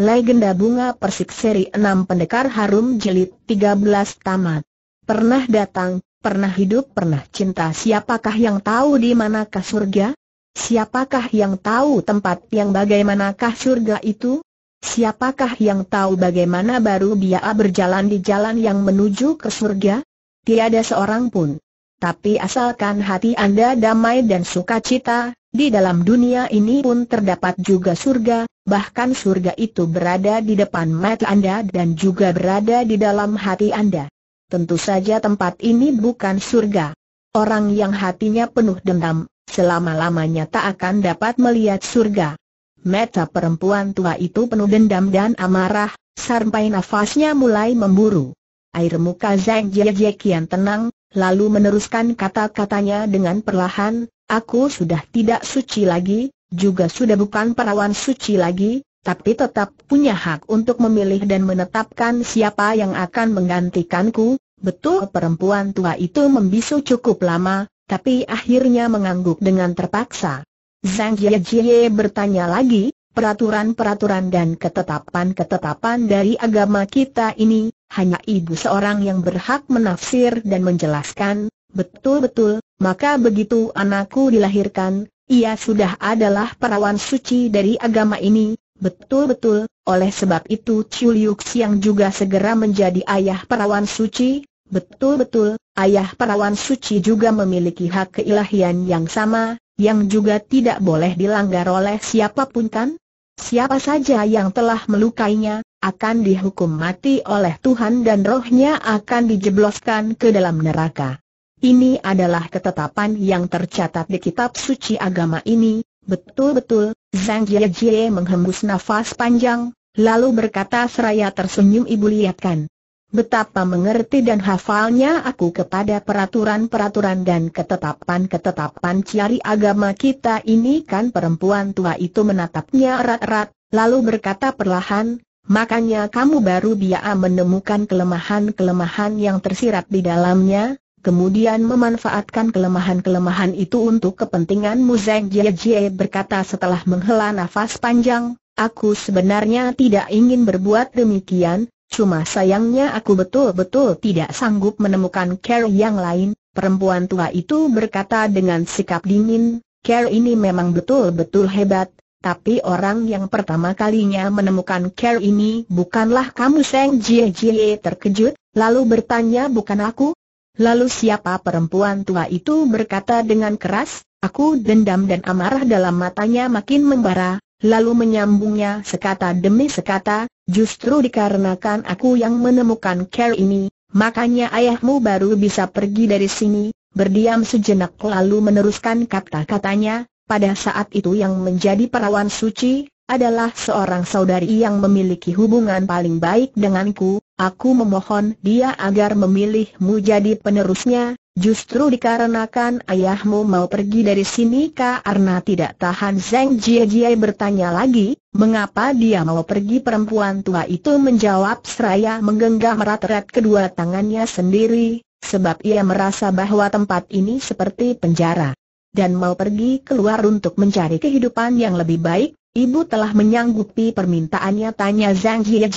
Legenda Bunga Persik Seri 6 Pendekar Harum Jelit 13 Tamat Pernah datang, pernah hidup, pernah cinta Siapakah yang tahu di manakah surga? Siapakah yang tahu tempat yang bagaimanakah surga itu? Siapakah yang tahu bagaimana baru dia berjalan di jalan yang menuju ke surga? Tiada seorang pun. Tapi asalkan hati Anda damai dan sukacita, di dalam dunia ini pun terdapat juga surga, bahkan surga itu berada di depan mata Anda dan juga berada di dalam hati Anda. Tentu saja tempat ini bukan surga. Orang yang hatinya penuh dendam, selama-lamanya tak akan dapat melihat surga. Mata perempuan tua itu penuh dendam dan amarah, sampai nafasnya mulai memburu. Air muka Zhang Jiejiek kian tenang, lalu meneruskan kata-katanya dengan perlahan, Aku sudah tidak suci lagi, juga sudah bukan perawan suci lagi, tapi tetap punya hak untuk memilih dan menetapkan siapa yang akan menggantikanku. Betul perempuan tua itu membisu cukup lama, tapi akhirnya mengangguk dengan terpaksa. Zhang Jie bertanya lagi, peraturan-peraturan dan ketetapan-ketetapan dari agama kita ini, hanya ibu seorang yang berhak menafsir dan menjelaskan, Betul-betul, maka begitu anakku dilahirkan, ia sudah adalah perawan suci dari agama ini, betul-betul, oleh sebab itu Chiu yang juga segera menjadi ayah perawan suci, betul-betul, ayah perawan suci juga memiliki hak keilahian yang sama, yang juga tidak boleh dilanggar oleh siapapun kan? Siapa saja yang telah melukainya, akan dihukum mati oleh Tuhan dan rohnya akan dijebloskan ke dalam neraka. Ini adalah ketetapan yang tercatat di kitab suci agama ini, betul-betul, Zhang Jie menghembus nafas panjang, lalu berkata seraya tersenyum ibu lihatkan. Betapa mengerti dan hafalnya aku kepada peraturan-peraturan dan ketetapan-ketetapan ciari agama kita ini kan perempuan tua itu menatapnya erat-erat, lalu berkata perlahan, makanya kamu baru biar menemukan kelemahan-kelemahan yang tersirat di dalamnya, kemudian memanfaatkan kelemahan-kelemahan itu untuk kepentinganmu Zeng Jie Jie berkata setelah menghela nafas panjang, aku sebenarnya tidak ingin berbuat demikian, cuma sayangnya aku betul-betul tidak sanggup menemukan Carol yang lain, perempuan tua itu berkata dengan sikap dingin, Carol ini memang betul-betul hebat, tapi orang yang pertama kalinya menemukan Care ini bukanlah kamu Seng Jie Jie terkejut, lalu bertanya bukan aku, Lalu siapa perempuan tua itu berkata dengan keras, aku dendam dan amarah dalam matanya makin membara, lalu menyambungnya sekata demi sekata, justru dikarenakan aku yang menemukan care ini, makanya ayahmu baru bisa pergi dari sini, berdiam sejenak lalu meneruskan kata-katanya, pada saat itu yang menjadi perawan suci, adalah seorang saudari yang memiliki hubungan paling baik denganku, aku memohon dia agar memilihmu jadi penerusnya, justru dikarenakan ayahmu mau pergi dari sini karena tidak tahan Zeng Jie Jie bertanya lagi, mengapa dia mau pergi perempuan tua itu menjawab seraya menggenggam erat-erat kedua tangannya sendiri, sebab ia merasa bahwa tempat ini seperti penjara dan mau pergi keluar untuk mencari kehidupan yang lebih baik, Ibu telah menyanggupi permintaannya tanya Zhang Jie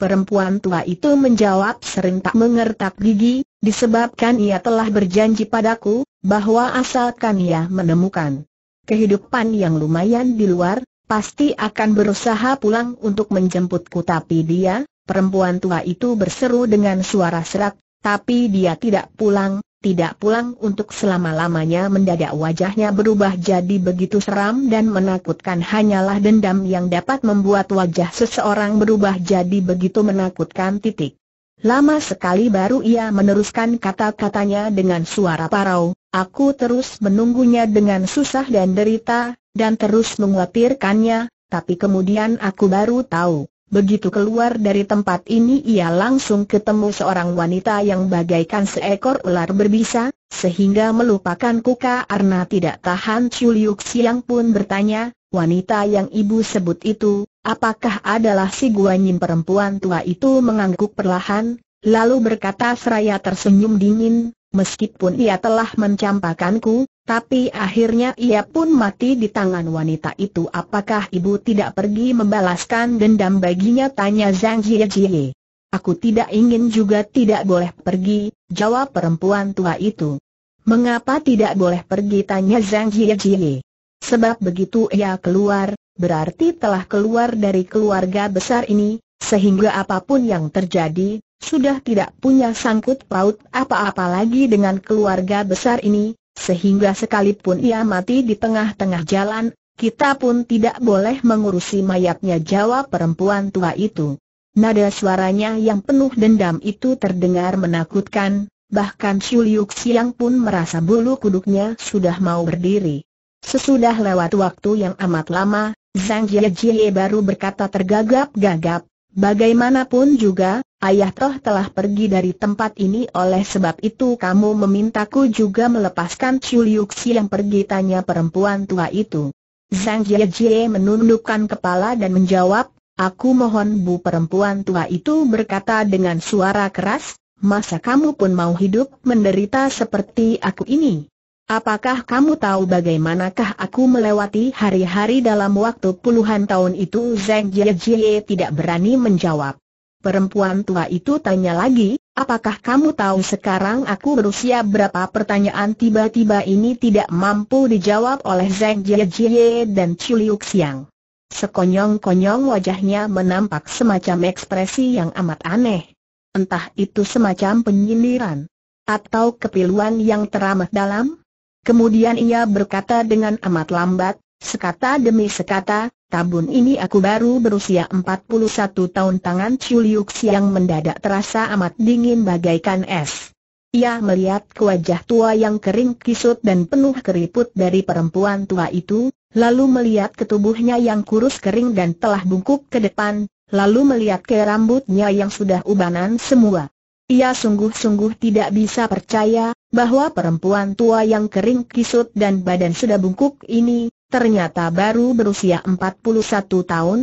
Perempuan tua itu menjawab serentak mengertak gigi, disebabkan ia telah berjanji padaku, bahwa asalkan ia menemukan kehidupan yang lumayan di luar, pasti akan berusaha pulang untuk menjemputku tapi dia, perempuan tua itu berseru dengan suara serak, tapi dia tidak pulang, tidak pulang untuk selama-lamanya mendadak wajahnya berubah jadi begitu seram dan menakutkan hanyalah dendam yang dapat membuat wajah seseorang berubah jadi begitu menakutkan titik. Lama sekali baru ia meneruskan kata-katanya dengan suara parau, aku terus menunggunya dengan susah dan derita, dan terus mengkhawatirkannya, tapi kemudian aku baru tahu, Begitu keluar dari tempat ini ia langsung ketemu seorang wanita yang bagaikan seekor ular berbisa, sehingga melupakan Kuka Arna tidak tahan Chuliuk Siang pun bertanya, wanita yang ibu sebut itu, apakah adalah si guanyin perempuan tua itu mengangguk perlahan, lalu berkata seraya tersenyum dingin, meskipun ia telah mencampakanku, tapi akhirnya ia pun mati di tangan wanita itu apakah ibu tidak pergi membalaskan dendam baginya tanya Zhang Jiejie. Aku tidak ingin juga tidak boleh pergi, jawab perempuan tua itu. Mengapa tidak boleh pergi tanya Zhang Jiejie. Sebab begitu ia keluar, berarti telah keluar dari keluarga besar ini, sehingga apapun yang terjadi, sudah tidak punya sangkut paut apa-apa lagi dengan keluarga besar ini, sehingga sekalipun ia mati di tengah-tengah jalan, kita pun tidak boleh mengurusi mayatnya jawab perempuan tua itu. Nada suaranya yang penuh dendam itu terdengar menakutkan, bahkan Xiu Liuk Siang pun merasa bulu kuduknya sudah mau berdiri. Sesudah lewat waktu yang amat lama, Zhang Jie Jie baru berkata tergagap-gagap, bagaimanapun juga, Ayah toh telah pergi dari tempat ini oleh sebab itu kamu memintaku juga melepaskan Chu Liuxi yang pergi tanya perempuan tua itu. Zhang Jie Jie menundukkan kepala dan menjawab, aku mohon bu perempuan tua itu berkata dengan suara keras, masa kamu pun mau hidup menderita seperti aku ini? Apakah kamu tahu bagaimanakah aku melewati hari-hari dalam waktu puluhan tahun itu Zhang Jie Jie tidak berani menjawab. Perempuan tua itu tanya lagi, apakah kamu tahu sekarang aku berusia berapa? Pertanyaan tiba-tiba ini tidak mampu dijawab oleh Jie Jiejie dan Chuliuk Xiang. Sekonyong-konyong wajahnya menampak semacam ekspresi yang amat aneh. Entah itu semacam penyindiran atau kepiluan yang teramat dalam. Kemudian ia berkata dengan amat lambat, sekata demi sekata, Tabun ini aku baru berusia 41 tahun tangan Chuliuk yang mendadak terasa amat dingin bagaikan es. Ia melihat ke wajah tua yang kering kisut dan penuh keriput dari perempuan tua itu, lalu melihat ke tubuhnya yang kurus kering dan telah bungkuk ke depan, lalu melihat ke rambutnya yang sudah ubanan semua. Ia sungguh-sungguh tidak bisa percaya bahwa perempuan tua yang kering kisut dan badan sudah bungkuk ini ternyata baru berusia 41 tahun.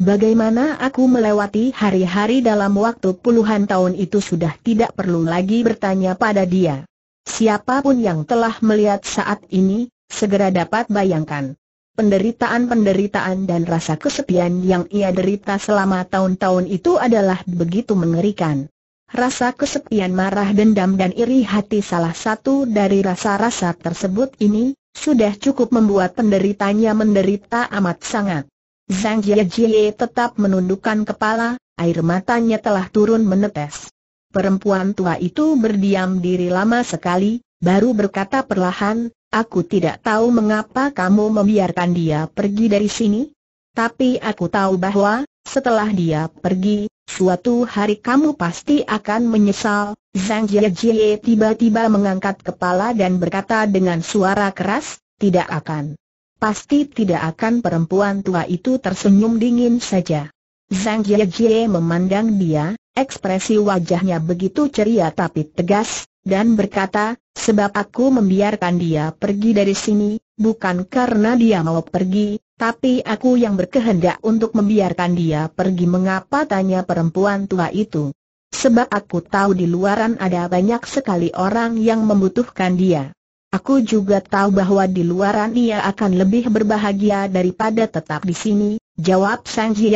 Bagaimana aku melewati hari-hari dalam waktu puluhan tahun itu sudah tidak perlu lagi bertanya pada dia. Siapapun yang telah melihat saat ini, segera dapat bayangkan penderitaan-penderitaan dan rasa kesepian yang ia derita selama tahun-tahun itu adalah begitu mengerikan. Rasa kesepian marah dendam dan iri hati salah satu dari rasa-rasa tersebut ini, sudah cukup membuat penderitanya menderita amat sangat. Zhang Jiejie tetap menundukkan kepala, air matanya telah turun menetes. Perempuan tua itu berdiam diri lama sekali, baru berkata perlahan, Aku tidak tahu mengapa kamu membiarkan dia pergi dari sini. Tapi aku tahu bahwa, setelah dia pergi, suatu hari kamu pasti akan menyesal, Zhang Jie tiba-tiba mengangkat kepala dan berkata dengan suara keras, tidak akan. Pasti tidak akan perempuan tua itu tersenyum dingin saja. Zhang Jie memandang dia, ekspresi wajahnya begitu ceria tapi tegas, dan berkata, sebab aku membiarkan dia pergi dari sini, bukan karena dia mau pergi, tapi aku yang berkehendak untuk membiarkan dia pergi mengapa tanya perempuan tua itu. Sebab aku tahu di luaran ada banyak sekali orang yang membutuhkan dia. Aku juga tahu bahwa di luaran ia akan lebih berbahagia daripada tetap di sini, jawab Sang Jie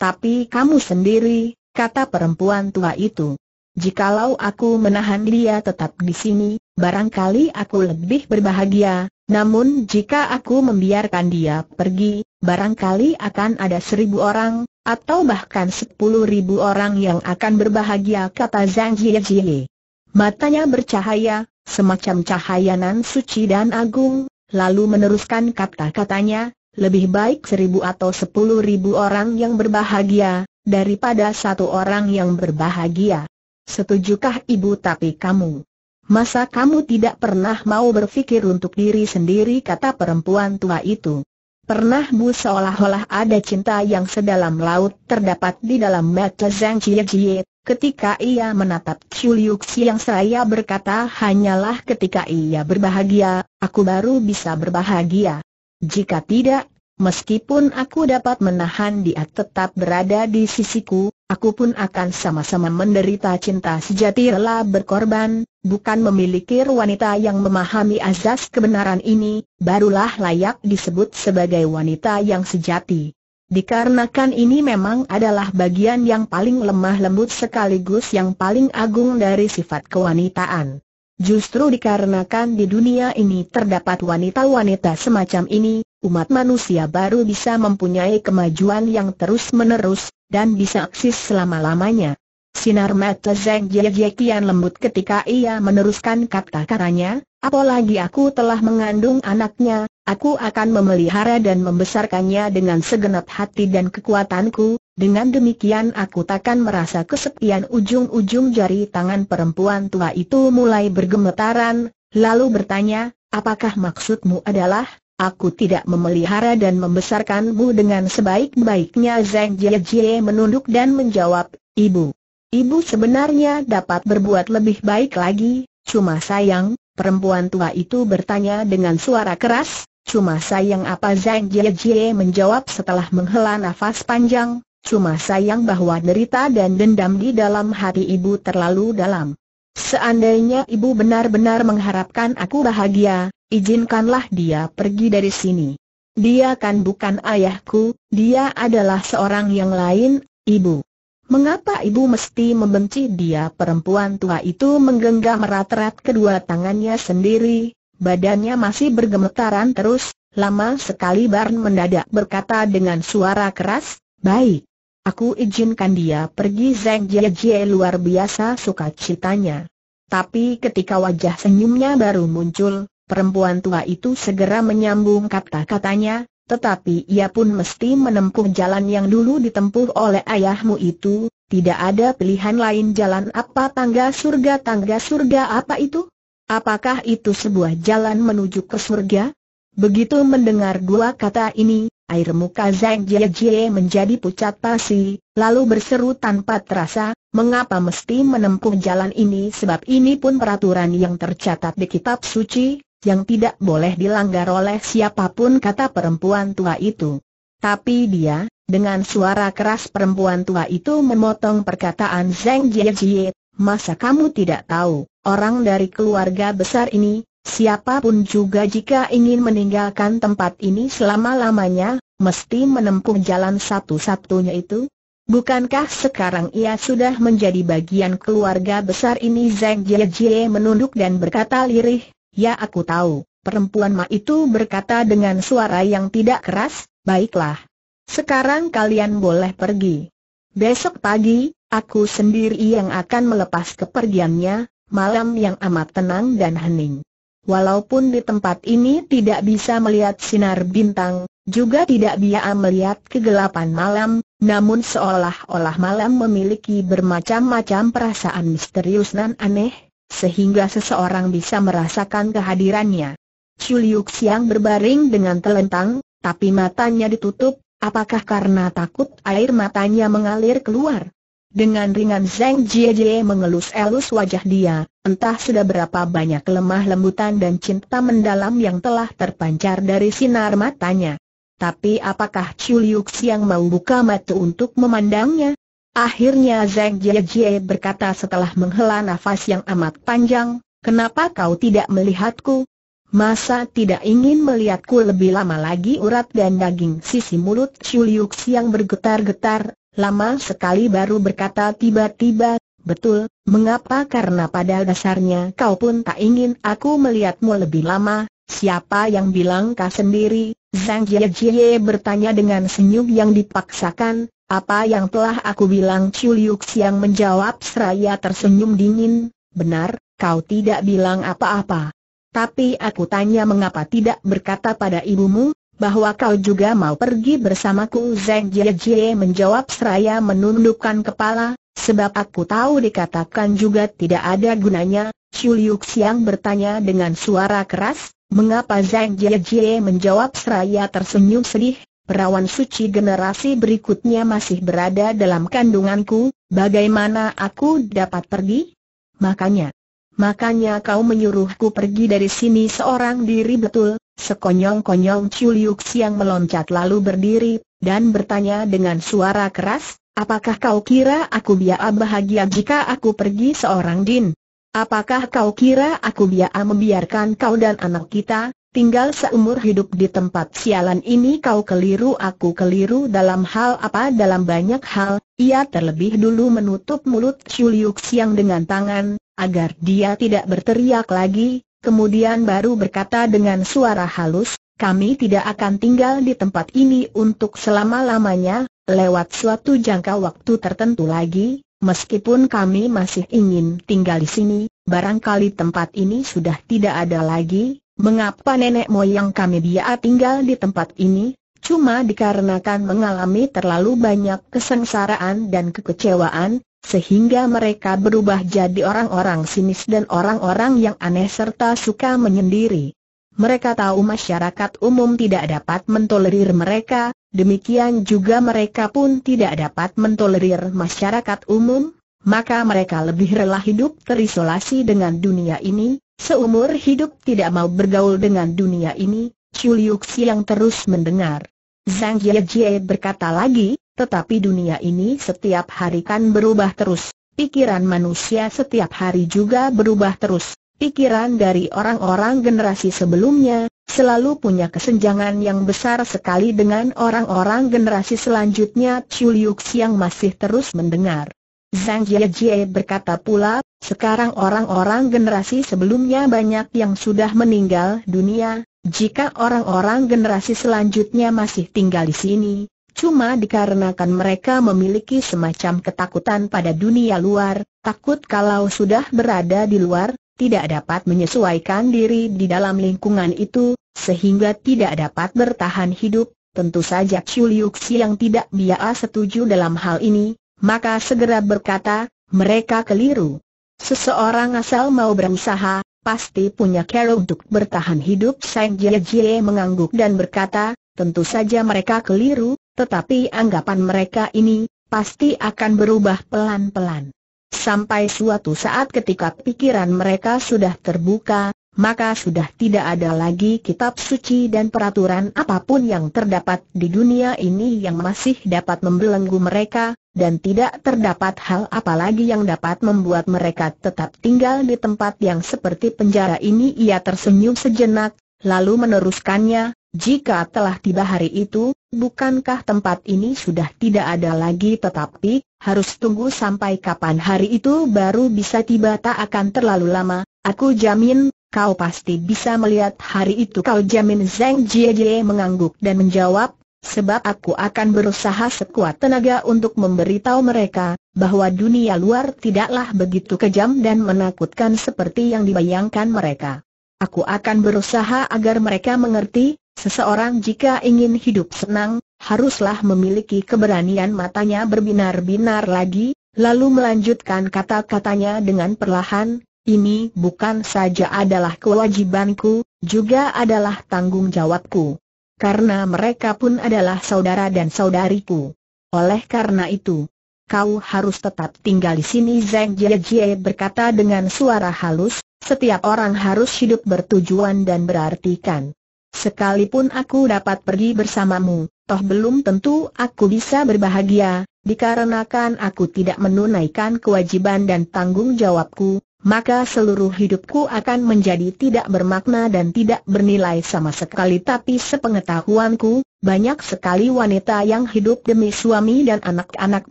Tapi kamu sendiri, kata perempuan tua itu. Jikalau aku menahan dia tetap di sini, barangkali aku lebih berbahagia, namun jika aku membiarkan dia pergi, barangkali akan ada seribu orang, atau bahkan sepuluh ribu orang yang akan berbahagia kata Zhang Jiejie. Matanya bercahaya, semacam cahayanan suci dan agung, lalu meneruskan kata-katanya, lebih baik seribu atau sepuluh ribu orang yang berbahagia, daripada satu orang yang berbahagia. Setujukah ibu tapi kamu? Masa kamu tidak pernah mau berpikir untuk diri sendiri kata perempuan tua itu? Pernah Bu seolah-olah ada cinta yang sedalam laut terdapat di dalam mata Zhang Jie Jie, ketika ia menatap Chu Liu yang seraya berkata hanyalah ketika ia berbahagia, aku baru bisa berbahagia. Jika tidak, meskipun aku dapat menahan dia tetap berada di sisiku, aku pun akan sama-sama menderita cinta sejati rela berkorban, bukan memiliki wanita yang memahami azas kebenaran ini, barulah layak disebut sebagai wanita yang sejati. Dikarenakan ini memang adalah bagian yang paling lemah lembut sekaligus yang paling agung dari sifat kewanitaan. Justru dikarenakan di dunia ini terdapat wanita-wanita semacam ini, umat manusia baru bisa mempunyai kemajuan yang terus-menerus, dan bisa eksis selama-lamanya. Sinar mata Zeng Jie kian lembut ketika ia meneruskan kata-katanya, apalagi aku telah mengandung anaknya, aku akan memelihara dan membesarkannya dengan segenap hati dan kekuatanku, dengan demikian aku takkan merasa kesepian ujung-ujung jari tangan perempuan tua itu mulai bergemetaran, lalu bertanya, apakah maksudmu adalah, Aku tidak memelihara dan membesarkanmu dengan sebaik-baiknya Zhang Jie menunduk dan menjawab, Ibu, Ibu sebenarnya dapat berbuat lebih baik lagi, cuma sayang, perempuan tua itu bertanya dengan suara keras, cuma sayang apa Zhang Jie Jie menjawab setelah menghela nafas panjang, cuma sayang bahwa derita dan dendam di dalam hati ibu terlalu dalam. Seandainya ibu benar-benar mengharapkan aku bahagia, izinkanlah dia pergi dari sini. Dia kan bukan ayahku, dia adalah seorang yang lain, ibu. Mengapa ibu mesti membenci dia perempuan tua itu menggenggam erat-erat kedua tangannya sendiri, badannya masih bergemetaran terus, lama sekali Barn mendadak berkata dengan suara keras, baik. Aku izinkan dia pergi Zeng Jie Jie luar biasa suka sukacitanya. Tapi ketika wajah senyumnya baru muncul, perempuan tua itu segera menyambung kata-katanya, tetapi ia pun mesti menempuh jalan yang dulu ditempuh oleh ayahmu itu, tidak ada pilihan lain jalan apa tangga surga tangga surga apa itu? Apakah itu sebuah jalan menuju ke surga? Begitu mendengar dua kata ini, air muka Zhang Jie Jie menjadi pucat pasi, lalu berseru tanpa terasa, mengapa mesti menempuh jalan ini sebab ini pun peraturan yang tercatat di kitab suci, yang tidak boleh dilanggar oleh siapapun kata perempuan tua itu. Tapi dia, dengan suara keras perempuan tua itu memotong perkataan Zeng Jie masa kamu tidak tahu, orang dari keluarga besar ini, siapapun juga jika ingin meninggalkan tempat ini selama-lamanya, mesti menempuh jalan satu-satunya itu? Bukankah sekarang ia sudah menjadi bagian keluarga besar ini Zeng Jie menunduk dan berkata lirih, Ya aku tahu, perempuan Ma itu berkata dengan suara yang tidak keras, baiklah. Sekarang kalian boleh pergi. Besok pagi, aku sendiri yang akan melepas kepergiannya, malam yang amat tenang dan hening. Walaupun di tempat ini tidak bisa melihat sinar bintang, juga tidak biasa melihat kegelapan malam, namun seolah-olah malam memiliki bermacam-macam perasaan misterius dan aneh, sehingga seseorang bisa merasakan kehadirannya. Chuliuk Siang berbaring dengan telentang, tapi matanya ditutup, apakah karena takut air matanya mengalir keluar? Dengan ringan Zeng Jie Jie mengelus-elus wajah dia, entah sudah berapa banyak lemah lembutan dan cinta mendalam yang telah terpancar dari sinar matanya. Tapi apakah Chuliuk Siang mau buka mata untuk memandangnya? Akhirnya Zhang Jiejie berkata setelah menghela nafas yang amat panjang, kenapa kau tidak melihatku? Masa tidak ingin melihatku lebih lama lagi urat dan daging sisi mulut Chuliuk yang bergetar-getar, lama sekali baru berkata tiba-tiba, betul, mengapa karena pada dasarnya kau pun tak ingin aku melihatmu lebih lama, siapa yang bilang kau sendiri? Zhang Jiejie bertanya dengan senyum yang dipaksakan, apa yang telah aku bilang Chu Liuk Siang menjawab seraya tersenyum dingin, benar, kau tidak bilang apa-apa. Tapi aku tanya mengapa tidak berkata pada ibumu, bahwa kau juga mau pergi bersamaku Zeng Jie Jie menjawab seraya menundukkan kepala, sebab aku tahu dikatakan juga tidak ada gunanya, Chu Liuk Siang bertanya dengan suara keras, mengapa Zeng Jie Jie menjawab seraya tersenyum sedih, perawan suci generasi berikutnya masih berada dalam kandunganku, bagaimana aku dapat pergi? Makanya, makanya kau menyuruhku pergi dari sini seorang diri betul, sekonyong-konyong Chuliuk Siang meloncat lalu berdiri, dan bertanya dengan suara keras, apakah kau kira aku biar bahagia jika aku pergi seorang din? Apakah kau kira aku biar membiarkan kau dan anak kita, tinggal seumur hidup di tempat sialan ini kau keliru aku keliru dalam hal apa dalam banyak hal, ia terlebih dulu menutup mulut Chuliuk Siang dengan tangan, agar dia tidak berteriak lagi, kemudian baru berkata dengan suara halus, kami tidak akan tinggal di tempat ini untuk selama-lamanya, lewat suatu jangka waktu tertentu lagi, meskipun kami masih ingin tinggal di sini, barangkali tempat ini sudah tidak ada lagi, Mengapa nenek moyang kami dia tinggal di tempat ini? Cuma dikarenakan mengalami terlalu banyak kesengsaraan dan kekecewaan, sehingga mereka berubah jadi orang-orang sinis dan orang-orang yang aneh serta suka menyendiri. Mereka tahu masyarakat umum tidak dapat mentolerir mereka, demikian juga mereka pun tidak dapat mentolerir masyarakat umum, maka mereka lebih rela hidup terisolasi dengan dunia ini, Seumur hidup tidak mau bergaul dengan dunia ini, Chu Liu yang terus mendengar. Zhang Ye Jie berkata lagi, tetapi dunia ini setiap hari kan berubah terus, pikiran manusia setiap hari juga berubah terus. Pikiran dari orang-orang generasi sebelumnya, selalu punya kesenjangan yang besar sekali dengan orang-orang generasi selanjutnya Chu Liu yang masih terus mendengar. Zhang Jie berkata pula, sekarang orang-orang generasi sebelumnya banyak yang sudah meninggal dunia, jika orang-orang generasi selanjutnya masih tinggal di sini, cuma dikarenakan mereka memiliki semacam ketakutan pada dunia luar, takut kalau sudah berada di luar, tidak dapat menyesuaikan diri di dalam lingkungan itu, sehingga tidak dapat bertahan hidup. Tentu saja Chu Liuxi yang tidak biasa setuju dalam hal ini, maka segera berkata, mereka keliru. Seseorang asal mau berusaha, pasti punya cara untuk bertahan hidup Sang Jie Jie mengangguk dan berkata, tentu saja mereka keliru, tetapi anggapan mereka ini, pasti akan berubah pelan-pelan. Sampai suatu saat ketika pikiran mereka sudah terbuka, maka sudah tidak ada lagi kitab suci dan peraturan apapun yang terdapat di dunia ini yang masih dapat membelenggu mereka, dan tidak terdapat hal apalagi yang dapat membuat mereka tetap tinggal di tempat yang seperti penjara ini ia tersenyum sejenak, lalu meneruskannya, jika telah tiba hari itu, bukankah tempat ini sudah tidak ada lagi tetapi, harus tunggu sampai kapan hari itu baru bisa tiba tak akan terlalu lama, aku jamin, kau pasti bisa melihat hari itu kau jamin Zeng Jie Jie mengangguk dan menjawab, sebab aku akan berusaha sekuat tenaga untuk memberitahu mereka, bahwa dunia luar tidaklah begitu kejam dan menakutkan seperti yang dibayangkan mereka. Aku akan berusaha agar mereka mengerti, seseorang jika ingin hidup senang, haruslah memiliki keberanian matanya berbinar-binar lagi, lalu melanjutkan kata-katanya dengan perlahan, ini bukan saja adalah kewajibanku, juga adalah tanggung jawabku karena mereka pun adalah saudara dan saudariku. Oleh karena itu, kau harus tetap tinggal di sini Zeng Jie Jie berkata dengan suara halus, setiap orang harus hidup bertujuan dan berartikan. Sekalipun aku dapat pergi bersamamu, toh belum tentu aku bisa berbahagia, dikarenakan aku tidak menunaikan kewajiban dan tanggung jawabku, maka seluruh hidupku akan menjadi tidak bermakna dan tidak bernilai sama sekali tapi sepengetahuanku, banyak sekali wanita yang hidup demi suami dan anak-anak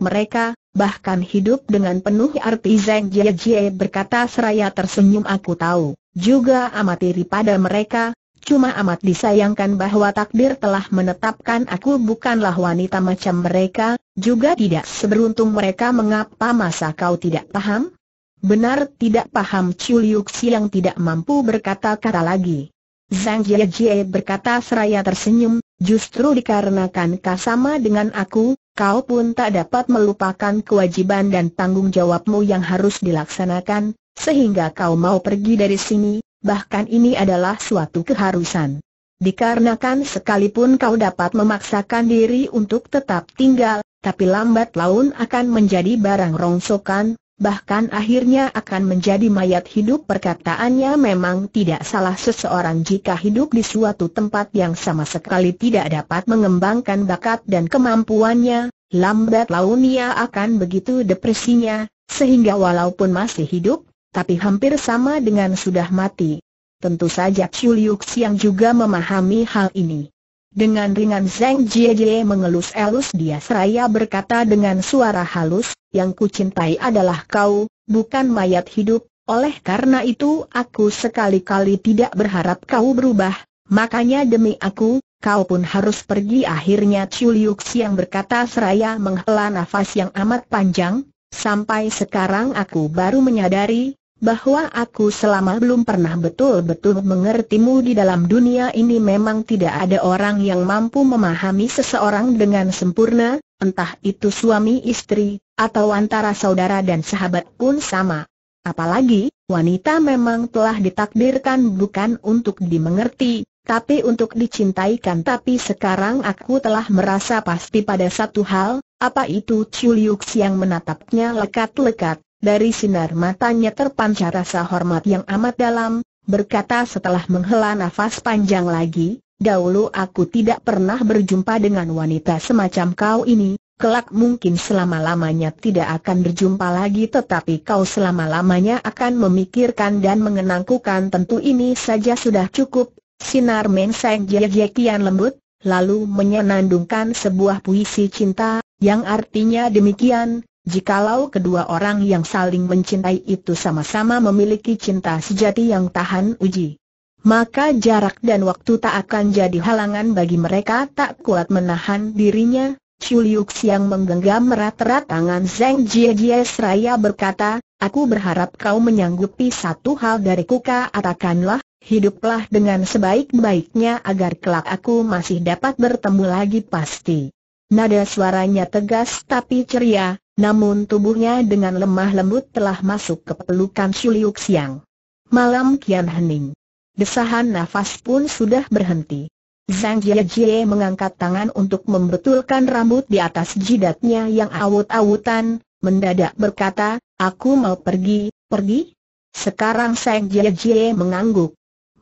mereka, bahkan hidup dengan penuh arti Zeng Jie Jie berkata seraya tersenyum aku tahu, juga amat iri pada mereka, cuma amat disayangkan bahwa takdir telah menetapkan aku bukanlah wanita macam mereka, juga tidak seberuntung mereka mengapa masa kau tidak paham? Benar tidak paham Chiu Liuk yang tidak mampu berkata-kata lagi. Zhang Jie berkata seraya tersenyum, justru dikarenakan kau sama dengan aku, kau pun tak dapat melupakan kewajiban dan tanggung jawabmu yang harus dilaksanakan, sehingga kau mau pergi dari sini, bahkan ini adalah suatu keharusan. Dikarenakan sekalipun kau dapat memaksakan diri untuk tetap tinggal, tapi lambat laun akan menjadi barang rongsokan, bahkan akhirnya akan menjadi mayat hidup perkataannya memang tidak salah seseorang jika hidup di suatu tempat yang sama sekali tidak dapat mengembangkan bakat dan kemampuannya, lambat laun ia akan begitu depresinya, sehingga walaupun masih hidup, tapi hampir sama dengan sudah mati. Tentu saja Chuliuks yang juga memahami hal ini. Dengan ringan Zhang Jie mengelus-elus dia seraya berkata dengan suara halus, yang kucintai adalah kau, bukan mayat hidup, oleh karena itu aku sekali-kali tidak berharap kau berubah, makanya demi aku, kau pun harus pergi akhirnya Liu yang berkata seraya menghela nafas yang amat panjang, sampai sekarang aku baru menyadari, bahwa aku selama belum pernah betul-betul mengertimu di dalam dunia ini memang tidak ada orang yang mampu memahami seseorang dengan sempurna, entah itu suami istri, atau antara saudara dan sahabat pun sama. Apalagi, wanita memang telah ditakdirkan bukan untuk dimengerti, tapi untuk dicintaikan tapi sekarang aku telah merasa pasti pada satu hal, apa itu Chuliuks yang menatapnya lekat-lekat, dari sinar matanya terpancar rasa hormat yang amat dalam, berkata setelah menghela nafas panjang lagi, dahulu aku tidak pernah berjumpa dengan wanita semacam kau ini, kelak mungkin selama-lamanya tidak akan berjumpa lagi tetapi kau selama-lamanya akan memikirkan dan mengenangkukan tentu ini saja sudah cukup, sinar menseng jejekian lembut, lalu menyenandungkan sebuah puisi cinta, yang artinya demikian, Jikalau kedua orang yang saling mencintai itu sama-sama memiliki cinta sejati yang tahan uji, maka jarak dan waktu tak akan jadi halangan bagi mereka tak kuat menahan dirinya. Chuliuk yang menggenggam merat-rat tangan Zeng Jie seraya berkata, Aku berharap kau menyanggupi satu hal dari kuka katakanlah, hiduplah dengan sebaik-baiknya agar kelak aku masih dapat bertemu lagi pasti. Nada suaranya tegas tapi ceria, namun tubuhnya dengan lemah lembut telah masuk ke pelukan Shuliuk Siang. Malam kian hening. Desahan nafas pun sudah berhenti. Zhang Jiejie mengangkat tangan untuk membetulkan rambut di atas jidatnya yang awut-awutan, mendadak berkata, aku mau pergi, pergi? Sekarang Zhang Jiejie mengangguk.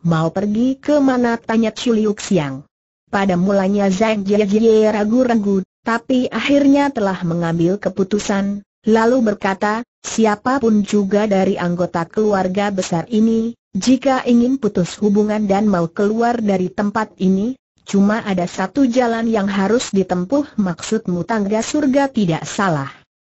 Mau pergi ke mana tanya Chuliuk Siang. Pada mulanya Zhang Jiejie ragu-ragu, tapi akhirnya telah mengambil keputusan, lalu berkata, siapapun juga dari anggota keluarga besar ini, jika ingin putus hubungan dan mau keluar dari tempat ini, cuma ada satu jalan yang harus ditempuh maksudmu tangga surga tidak salah.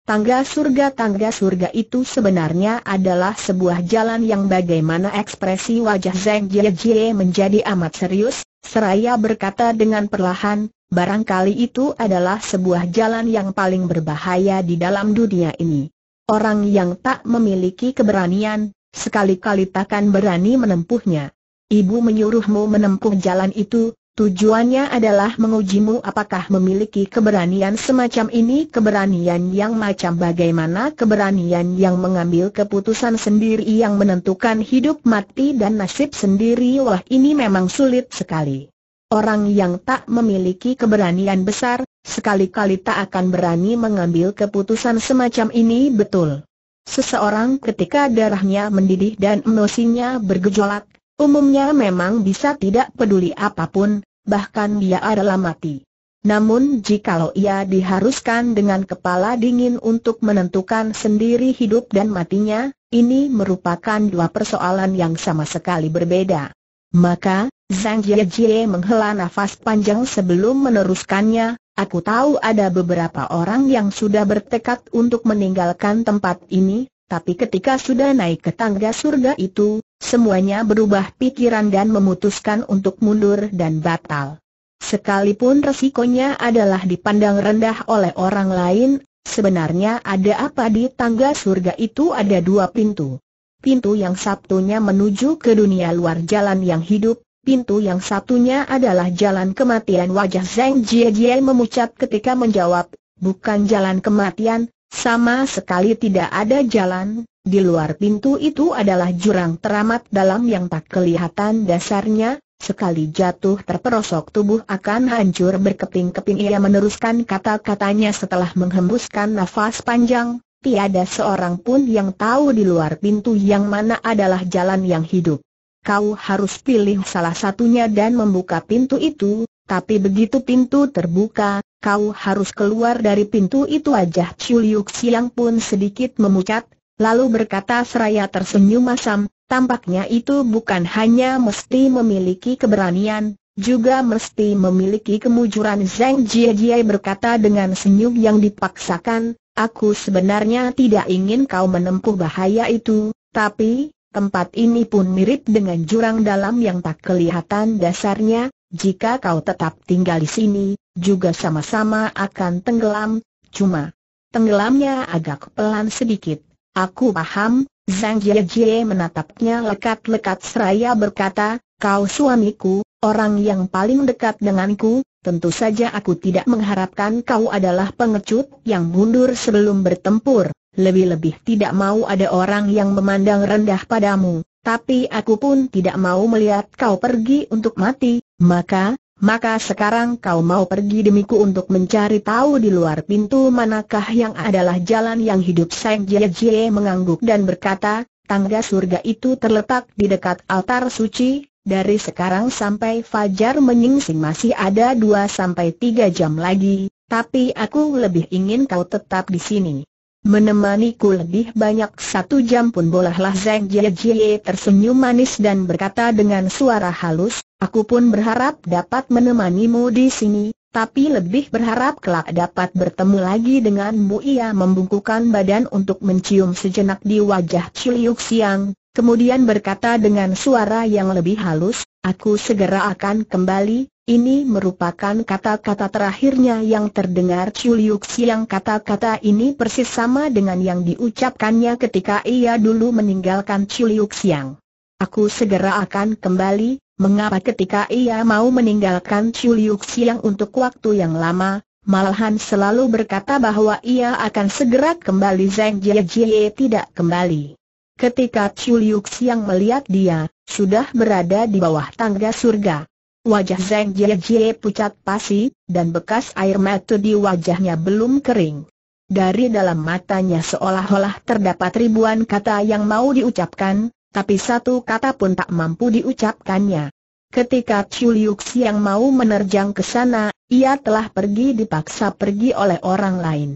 Tangga surga-tangga surga itu sebenarnya adalah sebuah jalan yang bagaimana ekspresi wajah Zeng Jie Jie menjadi amat serius, seraya berkata dengan perlahan, Barangkali itu adalah sebuah jalan yang paling berbahaya di dalam dunia ini. Orang yang tak memiliki keberanian, sekali-kali takkan berani menempuhnya. Ibu menyuruhmu menempuh jalan itu, tujuannya adalah mengujimu apakah memiliki keberanian semacam ini keberanian yang macam bagaimana keberanian yang mengambil keputusan sendiri yang menentukan hidup mati dan nasib sendiri wah ini memang sulit sekali. Orang yang tak memiliki keberanian besar, sekali-kali tak akan berani mengambil keputusan semacam ini betul. Seseorang ketika darahnya mendidih dan emosinya bergejolak, umumnya memang bisa tidak peduli apapun, bahkan dia adalah mati. Namun jikalau ia diharuskan dengan kepala dingin untuk menentukan sendiri hidup dan matinya, ini merupakan dua persoalan yang sama sekali berbeda. Maka, Zhang Jie menghela nafas panjang sebelum meneruskannya, aku tahu ada beberapa orang yang sudah bertekad untuk meninggalkan tempat ini, tapi ketika sudah naik ke tangga surga itu, semuanya berubah pikiran dan memutuskan untuk mundur dan batal. Sekalipun resikonya adalah dipandang rendah oleh orang lain, sebenarnya ada apa di tangga surga itu ada dua pintu pintu yang satunya menuju ke dunia luar jalan yang hidup, pintu yang satunya adalah jalan kematian wajah Zeng Jie Jie memucat ketika menjawab, bukan jalan kematian, sama sekali tidak ada jalan, di luar pintu itu adalah jurang teramat dalam yang tak kelihatan dasarnya, Sekali jatuh terperosok tubuh akan hancur berkeping-keping ia meneruskan kata-katanya setelah menghembuskan nafas panjang, tiada seorang pun yang tahu di luar pintu yang mana adalah jalan yang hidup. Kau harus pilih salah satunya dan membuka pintu itu, tapi begitu pintu terbuka, kau harus keluar dari pintu itu wajah Chuliuk Siang pun sedikit memucat, lalu berkata seraya tersenyum masam, tampaknya itu bukan hanya mesti memiliki keberanian, juga mesti memiliki kemujuran Zhang Jiajia berkata dengan senyum yang dipaksakan, Aku sebenarnya tidak ingin kau menempuh bahaya itu, tapi, tempat ini pun mirip dengan jurang dalam yang tak kelihatan dasarnya, jika kau tetap tinggal di sini, juga sama-sama akan tenggelam, cuma tenggelamnya agak pelan sedikit. Aku paham, Zhang Jiejie menatapnya lekat-lekat seraya berkata, kau suamiku, orang yang paling dekat denganku, tentu saja aku tidak mengharapkan kau adalah pengecut yang mundur sebelum bertempur, lebih-lebih tidak mau ada orang yang memandang rendah padamu, tapi aku pun tidak mau melihat kau pergi untuk mati, maka, maka sekarang kau mau pergi demi ku untuk mencari tahu di luar pintu manakah yang adalah jalan yang hidup sang Jie Jie mengangguk dan berkata, tangga surga itu terletak di dekat altar suci, dari sekarang sampai Fajar menyingsing masih ada 2 sampai 3 jam lagi, tapi aku lebih ingin kau tetap di sini. Menemaniku lebih banyak satu jam pun bolehlah Zeng Jie Jie tersenyum manis dan berkata dengan suara halus, aku pun berharap dapat menemanimu di sini, tapi lebih berharap kelak dapat bertemu lagi denganmu ia membungkukan badan untuk mencium sejenak di wajah Chiliuk Siang, Kemudian berkata dengan suara yang lebih halus, aku segera akan kembali, ini merupakan kata-kata terakhirnya yang terdengar Chuliuk yang kata-kata ini persis sama dengan yang diucapkannya ketika ia dulu meninggalkan Chuliuk Xiang. Aku segera akan kembali, mengapa ketika ia mau meninggalkan Chuliuk yang untuk waktu yang lama, malahan selalu berkata bahwa ia akan segera kembali Zeng Jie Jie tidak kembali. Ketika Chu Liuk melihat dia, sudah berada di bawah tangga surga. Wajah Zeng Jie Jie pucat pasi, dan bekas air mata di wajahnya belum kering. Dari dalam matanya seolah-olah terdapat ribuan kata yang mau diucapkan, tapi satu kata pun tak mampu diucapkannya. Ketika Chu Liuk mau menerjang ke sana, ia telah pergi dipaksa pergi oleh orang lain.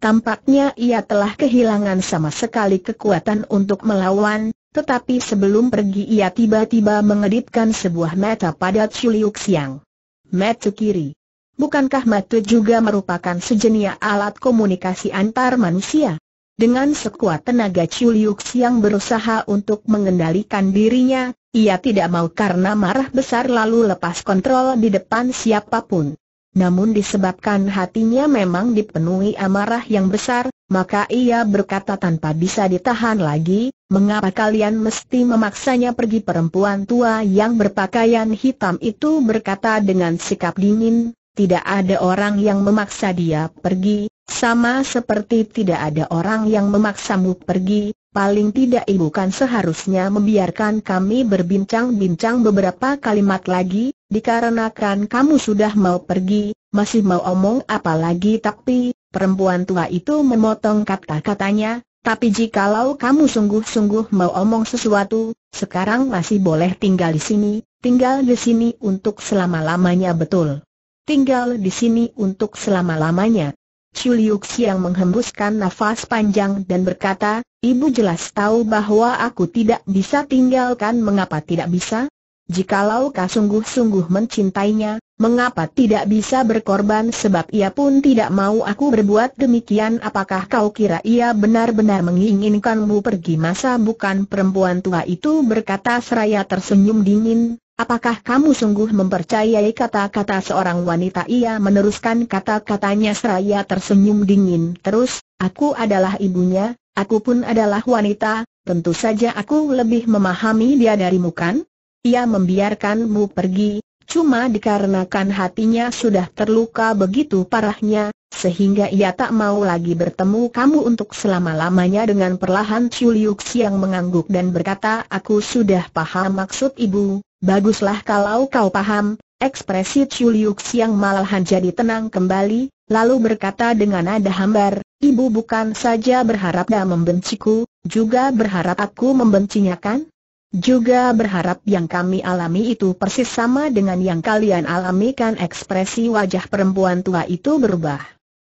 Tampaknya ia telah kehilangan sama sekali kekuatan untuk melawan, tetapi sebelum pergi ia tiba-tiba mengedipkan sebuah mata pada Chuliuk Siang. Mata kiri. Bukankah mata juga merupakan sejenis alat komunikasi antar manusia? Dengan sekuat tenaga Chuliuk Siang berusaha untuk mengendalikan dirinya, ia tidak mau karena marah besar lalu lepas kontrol di depan siapapun namun disebabkan hatinya memang dipenuhi amarah yang besar, maka ia berkata tanpa bisa ditahan lagi, mengapa kalian mesti memaksanya pergi perempuan tua yang berpakaian hitam itu berkata dengan sikap dingin, tidak ada orang yang memaksa dia pergi, sama seperti tidak ada orang yang memaksamu pergi, paling tidak ibu kan seharusnya membiarkan kami berbincang-bincang beberapa kalimat lagi, Dikarenakan kamu sudah mau pergi, masih mau omong apalagi tapi, perempuan tua itu memotong kata-katanya, tapi jikalau kamu sungguh-sungguh mau omong sesuatu, sekarang masih boleh tinggal di sini, tinggal di sini untuk selama-lamanya betul. Tinggal di sini untuk selama-lamanya. Chuliuk Siang menghembuskan nafas panjang dan berkata, Ibu jelas tahu bahwa aku tidak bisa tinggalkan mengapa tidak bisa, Jikalau kau sungguh-sungguh mencintainya, mengapa tidak bisa berkorban sebab ia pun tidak mau aku berbuat demikian apakah kau kira ia benar-benar menginginkanmu pergi masa bukan perempuan tua itu berkata seraya tersenyum dingin, apakah kamu sungguh mempercayai kata-kata seorang wanita ia meneruskan kata-katanya seraya tersenyum dingin terus, aku adalah ibunya, aku pun adalah wanita, tentu saja aku lebih memahami dia darimu kan? Ia membiarkanmu pergi, cuma dikarenakan hatinya sudah terluka begitu parahnya, sehingga ia tak mau lagi bertemu kamu untuk selama-lamanya dengan perlahan Chuliuk yang mengangguk dan berkata aku sudah paham maksud ibu, baguslah kalau kau paham, ekspresi Chuliuk yang malahan jadi tenang kembali, lalu berkata dengan nada hambar, ibu bukan saja berharap dia membenciku, juga berharap aku membencinya kan? Juga berharap yang kami alami itu persis sama dengan yang kalian alami kan ekspresi wajah perempuan tua itu berubah.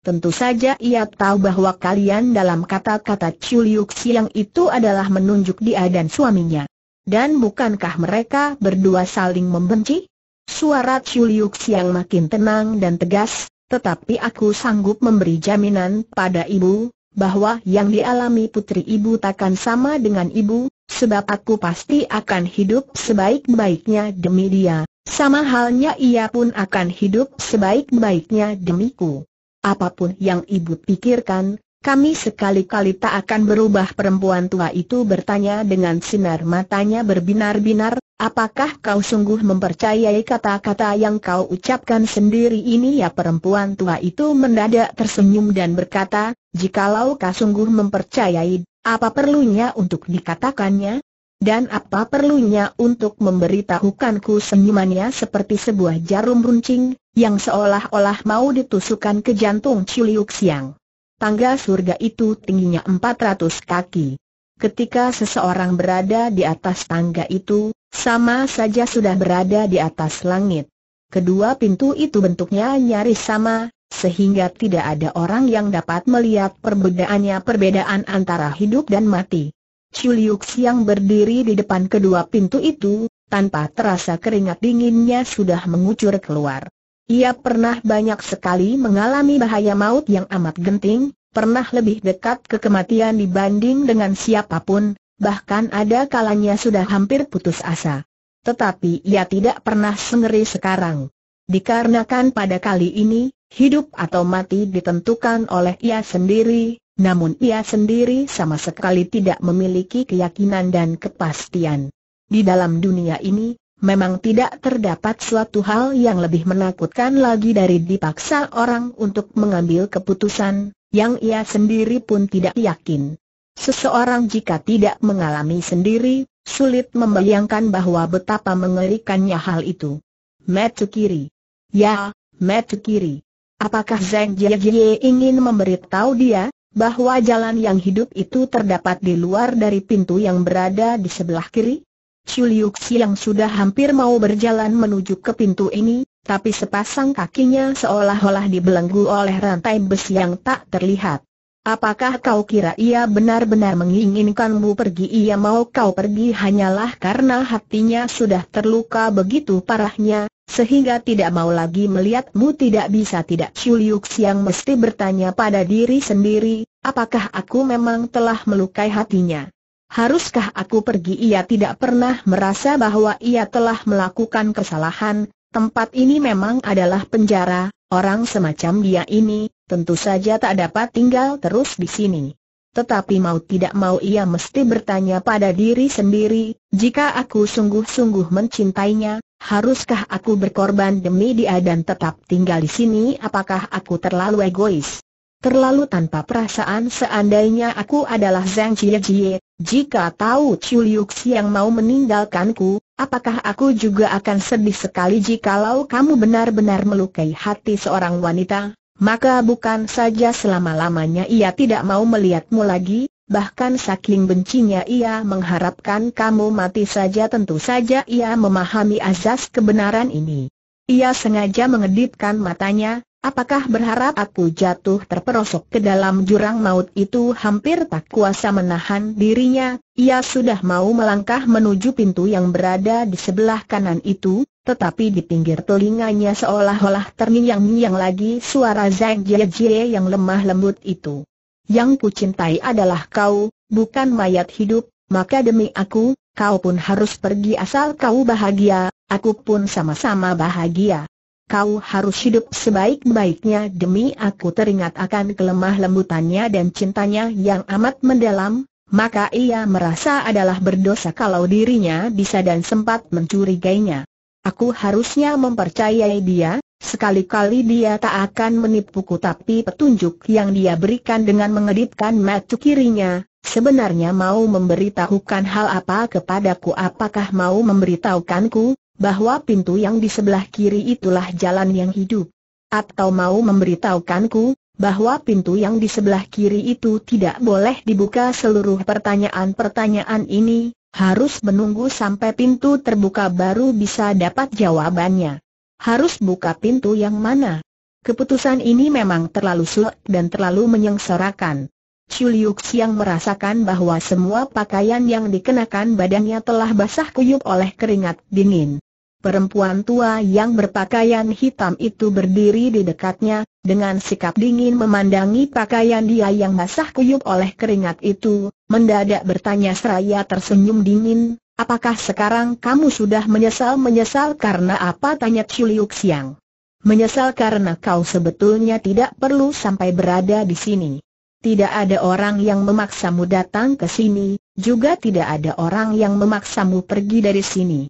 Tentu saja ia tahu bahwa kalian dalam kata-kata Chuliuk Siang itu adalah menunjuk dia dan suaminya. Dan bukankah mereka berdua saling membenci? Suara Chuliuk Siang makin tenang dan tegas, tetapi aku sanggup memberi jaminan pada ibu, bahwa yang dialami putri ibu takkan sama dengan ibu, sebab aku pasti akan hidup sebaik-baiknya demi dia, sama halnya ia pun akan hidup sebaik-baiknya demiku. Apapun yang ibu pikirkan, kami sekali-kali tak akan berubah perempuan tua itu bertanya dengan sinar matanya berbinar-binar, Apakah kau sungguh mempercayai kata-kata yang kau ucapkan sendiri ini ya perempuan tua itu mendadak tersenyum dan berkata, jikalau kau sungguh mempercayai, apa perlunya untuk dikatakannya? Dan apa perlunya untuk memberitahukanku senyumannya seperti sebuah jarum runcing, yang seolah-olah mau ditusukkan ke jantung Ciliuk Siang. Tangga surga itu tingginya 400 kaki. Ketika seseorang berada di atas tangga itu, sama saja sudah berada di atas langit. Kedua pintu itu bentuknya nyaris sama, sehingga tidak ada orang yang dapat melihat perbedaannya perbedaan antara hidup dan mati. Chuliuk yang berdiri di depan kedua pintu itu, tanpa terasa keringat dinginnya sudah mengucur keluar. Ia pernah banyak sekali mengalami bahaya maut yang amat genting, pernah lebih dekat ke kematian dibanding dengan siapapun, bahkan ada kalanya sudah hampir putus asa. Tetapi ia tidak pernah sengeri sekarang. Dikarenakan pada kali ini, hidup atau mati ditentukan oleh ia sendiri, namun ia sendiri sama sekali tidak memiliki keyakinan dan kepastian. Di dalam dunia ini, memang tidak terdapat suatu hal yang lebih menakutkan lagi dari dipaksa orang untuk mengambil keputusan, yang ia sendiri pun tidak yakin. Seseorang jika tidak mengalami sendiri, sulit membayangkan bahwa betapa mengerikannya hal itu. Metu kiri. Ya, metu kiri. Apakah Zhang Jiajie ingin memberitahu dia, bahwa jalan yang hidup itu terdapat di luar dari pintu yang berada di sebelah kiri? Chuliuksi yang sudah hampir mau berjalan menuju ke pintu ini, tapi sepasang kakinya seolah-olah dibelenggu oleh rantai besi yang tak terlihat. Apakah kau kira ia benar-benar menginginkanmu pergi? Ia mau kau pergi hanyalah karena hatinya sudah terluka begitu parahnya, sehingga tidak mau lagi melihatmu tidak bisa tidak Chuliuks yang mesti bertanya pada diri sendiri, apakah aku memang telah melukai hatinya? Haruskah aku pergi? Ia tidak pernah merasa bahwa ia telah melakukan kesalahan, tempat ini memang adalah penjara, Orang semacam dia ini, tentu saja tak dapat tinggal terus di sini. Tetapi mau tidak mau ia mesti bertanya pada diri sendiri, jika aku sungguh-sungguh mencintainya, haruskah aku berkorban demi dia dan tetap tinggal di sini apakah aku terlalu egois? terlalu tanpa perasaan seandainya aku adalah Zhang Jie Jie, jika tahu Chu Liu yang mau meninggalkanku, apakah aku juga akan sedih sekali jikalau kamu benar-benar melukai hati seorang wanita? Maka bukan saja selama-lamanya ia tidak mau melihatmu lagi, bahkan saking bencinya ia mengharapkan kamu mati saja tentu saja ia memahami azas kebenaran ini. Ia sengaja mengedipkan matanya, Apakah berharap aku jatuh terperosok ke dalam jurang maut itu hampir tak kuasa menahan dirinya, ia sudah mau melangkah menuju pintu yang berada di sebelah kanan itu, tetapi di pinggir telinganya seolah-olah terngiang-ngiang lagi suara Zhang Jie yang lemah lembut itu. Yang kucintai adalah kau, bukan mayat hidup, maka demi aku, kau pun harus pergi asal kau bahagia, aku pun sama-sama bahagia kau harus hidup sebaik-baiknya demi aku teringat akan kelemah lembutannya dan cintanya yang amat mendalam, maka ia merasa adalah berdosa kalau dirinya bisa dan sempat mencurigainya. Aku harusnya mempercayai dia, sekali-kali dia tak akan menipuku tapi petunjuk yang dia berikan dengan mengedipkan mata kirinya, sebenarnya mau memberitahukan hal apa kepadaku apakah mau memberitahukanku, bahwa pintu yang di sebelah kiri itulah jalan yang hidup. Atau mau memberitahukanku, bahwa pintu yang di sebelah kiri itu tidak boleh dibuka seluruh pertanyaan-pertanyaan ini, harus menunggu sampai pintu terbuka baru bisa dapat jawabannya. Harus buka pintu yang mana? Keputusan ini memang terlalu sulit dan terlalu menyengsarakan. Chuliuk yang merasakan bahwa semua pakaian yang dikenakan badannya telah basah kuyup oleh keringat dingin. Perempuan tua yang berpakaian hitam itu berdiri di dekatnya, dengan sikap dingin memandangi pakaian dia yang basah kuyup oleh keringat itu, mendadak bertanya seraya tersenyum dingin, apakah sekarang kamu sudah menyesal-menyesal karena apa tanya Chuliuk Siang. Menyesal karena kau sebetulnya tidak perlu sampai berada di sini. Tidak ada orang yang memaksamu datang ke sini, juga tidak ada orang yang memaksamu pergi dari sini.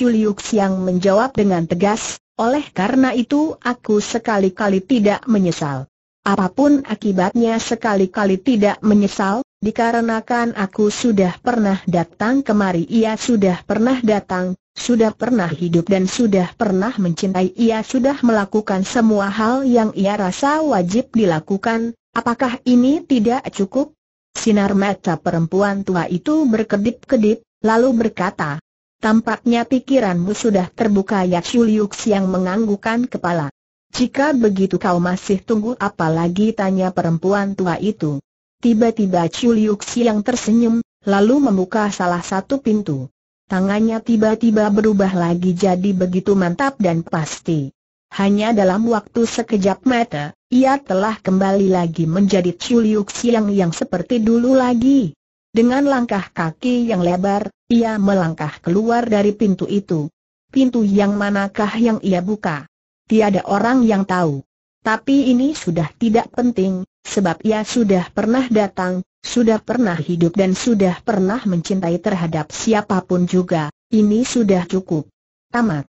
Liu Xiang menjawab dengan tegas, oleh karena itu aku sekali-kali tidak menyesal. Apapun akibatnya sekali-kali tidak menyesal, dikarenakan aku sudah pernah datang kemari ia sudah pernah datang, sudah pernah hidup dan sudah pernah mencintai ia sudah melakukan semua hal yang ia rasa wajib dilakukan, apakah ini tidak cukup? Sinar mata perempuan tua itu berkedip-kedip, lalu berkata, Tampaknya pikiranmu sudah terbuka Yak Shuliuk yang menganggukan kepala. Jika begitu kau masih tunggu apa lagi tanya perempuan tua itu. Tiba-tiba Chuliuk yang tersenyum, lalu membuka salah satu pintu. Tangannya tiba-tiba berubah lagi jadi begitu mantap dan pasti. Hanya dalam waktu sekejap mata, ia telah kembali lagi menjadi Chuliuk yang yang seperti dulu lagi. Dengan langkah kaki yang lebar, ia melangkah keluar dari pintu itu. Pintu yang manakah yang ia buka? Tiada orang yang tahu. Tapi ini sudah tidak penting, sebab ia sudah pernah datang, sudah pernah hidup dan sudah pernah mencintai terhadap siapapun juga, ini sudah cukup. Tamat.